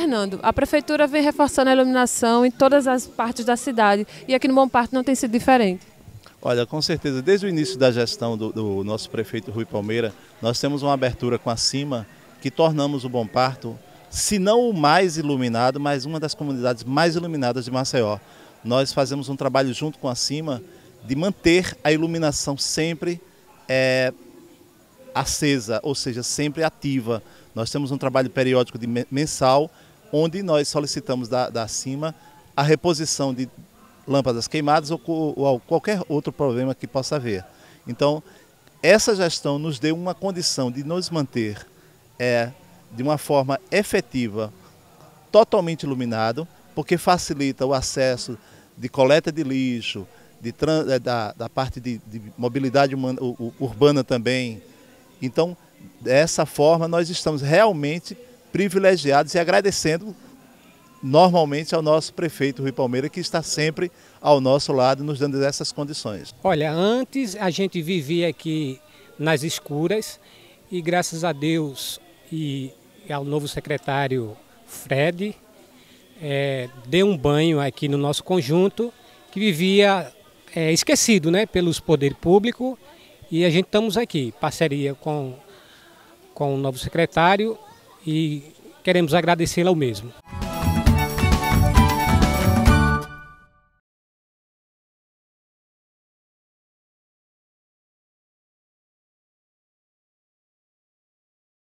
Fernando, a prefeitura vem reforçando a iluminação em todas as partes da cidade e aqui no Bom Parto não tem sido diferente. Olha, com certeza, desde o início da gestão do, do nosso prefeito Rui Palmeira, nós temos uma abertura com a CIMA que tornamos o Bom Parto, se não o mais iluminado, mas uma das comunidades mais iluminadas de Maceió. Nós fazemos um trabalho junto com a CIMA de manter a iluminação sempre é, acesa, ou seja, sempre ativa. Nós temos um trabalho periódico de mensal, onde nós solicitamos da, da CIMA a reposição de lâmpadas queimadas ou, ou qualquer outro problema que possa haver. Então, essa gestão nos deu uma condição de nos manter é, de uma forma efetiva, totalmente iluminado, porque facilita o acesso de coleta de lixo, de, é, da, da parte de, de mobilidade humana, urbana também, então, dessa forma, nós estamos realmente privilegiados e agradecendo normalmente ao nosso prefeito Rui Palmeira, que está sempre ao nosso lado, nos dando essas condições. Olha, antes a gente vivia aqui nas escuras e graças a Deus e ao novo secretário Fred, é, deu um banho aqui no nosso conjunto, que vivia é, esquecido né, pelos poderes públicos e a gente estamos aqui, parceria com, com o novo secretário e queremos agradecê-lo mesmo.